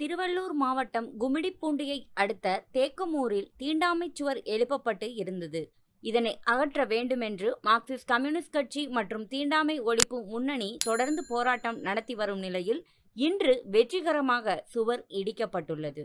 திருவள்ளூர் மாவட்டம் கும்மிடிப்பூண்டியை அடுத்த தேக்கமூரில் தீண்டாமை சுவர் எழுப்பப்பட்டு இருந்தது இதனை அகற்ற வேண்டுமென்று மார்க்சிஸ்ட் கம்யூனிஸ்ட் கட்சி மற்றும் தீண்டாமை ஒழிப்பு முன்னணி தொடர்ந்து போராட்டம் நடத்தி வரும் நிலையில் இன்று வெற்றிகரமாக சுவர் இடிக்கப்பட்டுள்ளது